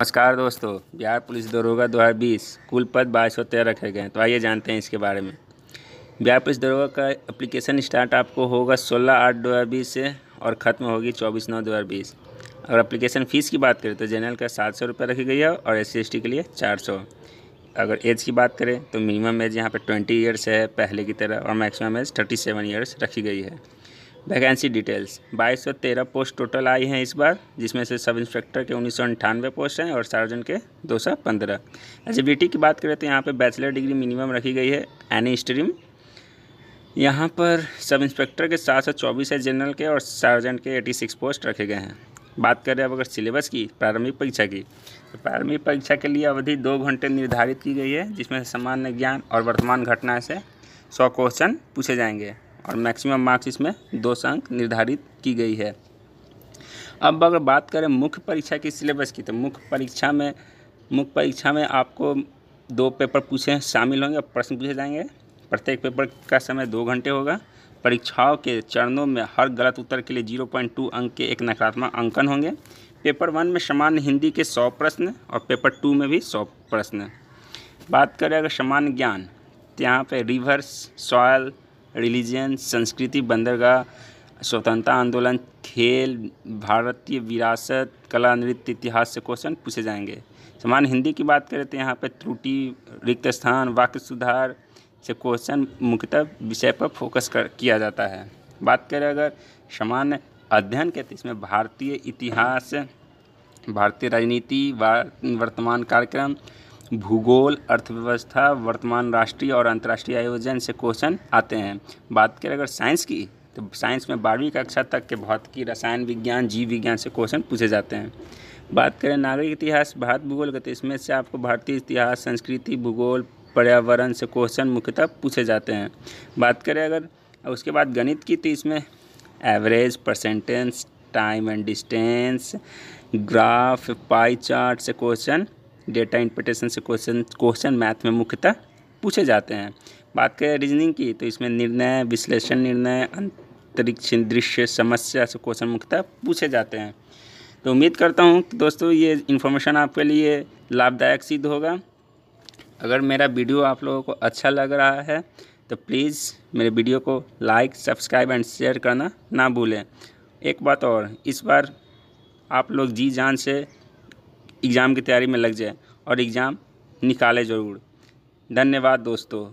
नमस्कार दोस्तों बिहार पुलिस दरोगा 2020 कुल पद बाईस सौ तेरह रखे गए हैं तो आइए जानते हैं इसके बारे में बिहार पुलिस दरोगा का एप्लीकेशन स्टार्ट आपको होगा 16 आठ 2020 से और ख़त्म होगी 24 नौ 2020 अगर एप्लीकेशन फ़ीस की बात करें तो जनरल का सात सौ रुपये रखी गई है और एस सी के लिए चार सौ अगर एज की बात करें तो मिनिमम एज यहाँ पर ट्वेंटी ईयर्स है पहले की तरह और maximum age thirty seven years रखी गई है वैकेंसी डिटेल्स बाईस सौ तेरह पोस्ट टोटल आई हैं इस बार जिसमें से सब इंस्पेक्टर के उन्नीस सौ अंठानवे पोस्ट हैं और सार्जन के दो सौ पंद्रह एलिजिबिलिटी अच्छा, e की बात करें तो यहाँ पर बैचलर डिग्री मिनिमम रखी गई है एनी स्ट्रीम यहाँ पर सब इंस्पेक्टर के सात सौ चौबीस है जनरल के और सार्वजन के एटी सिक्स पोस्ट रखे गए हैं बात करें अब अगर सिलेबस की प्रारंभिक परीक्षा की तो प्रारंभिक परीक्षा के लिए अवधि दो घंटे निर्धारित की गई है जिसमें सामान्य ज्ञान और वर्तमान घटना से सौ क्वेश्चन पूछे जाएंगे और मैक्सिमम मार्क्स इसमें दो अंक निर्धारित की गई है अब अगर बात करें मुख्य परीक्षा की सिलेबस की तो मुख्य परीक्षा में मुख्य परीक्षा में आपको दो पेपर पूछे शामिल होंगे प्रश्न पूछे जाएंगे प्रत्येक पेपर का समय दो घंटे होगा परीक्षाओं के चरणों में हर गलत उत्तर के लिए जीरो पॉइंट टू अंक के एक नकारात्मक अंकन होंगे पेपर वन में सामान्य हिंदी के सौ प्रश्न और पेपर टू में भी सौ प्रश्न बात करें अगर सामान्य ज्ञान तो यहाँ पर रिवर्स सॉयल रिलीजन संस्कृति बंदरगाह स्वतंत्रता आंदोलन खेल भारतीय विरासत कला नृत्य इतिहास से क्वेश्चन पूछे जाएंगे समान हिंदी की बात करें तो यहाँ पर त्रुटि रिक्त स्थान वाक्य सुधार से क्वेश्चन मुख्यतः विषय पर फोकस कर किया जाता है बात करें अगर सामान्य अध्ययन के तो इसमें भारतीय इतिहास भारतीय राजनीति वर्तमान कार्यक्रम भूगोल अर्थव्यवस्था वर्तमान राष्ट्रीय और अंतर्राष्ट्रीय आयोजन से क्वेश्चन आते हैं बात करें अगर साइंस की तो साइंस में बारहवीं कक्षा तक के भौतिकी रसायन विज्ञान जीव विज्ञान से क्वेश्चन पूछे जाते हैं बात करें नागरिक इतिहास भारत भूगोल का तो इसमें से आपको भारतीय इतिहास संस्कृति भूगोल पर्यावरण से क्वेश्चन मुख्यतः पूछे जाते हैं बात करें अगर उसके बाद गणित की तो इसमें average percentage time and distance graph pie chart से क्वेश्चन डेटा इंटरप्रिटेशन से क्वेश्चन क्वेश्चन मैथ में मुख्यतः पूछे जाते हैं बात करें रीजनिंग की तो इसमें निर्णय विश्लेषण निर्णय अंतरिक्ष दृश्य समस्या से क्वेश्चन मुख्यतः पूछे जाते हैं तो उम्मीद करता हूँ कि दोस्तों ये इन्फॉर्मेशन आपके लिए लाभदायक सिद्ध होगा अगर मेरा वीडियो आप लोगों को अच्छा लग रहा है तो प्लीज़ मेरे वीडियो को लाइक सब्सक्राइब एंड शेयर करना ना भूलें एक बात और इस बार आप लोग जी जान से एग्ज़ाम की तैयारी में लग जाए और एग्ज़ाम निकालें ज़रूर धन्यवाद दोस्तों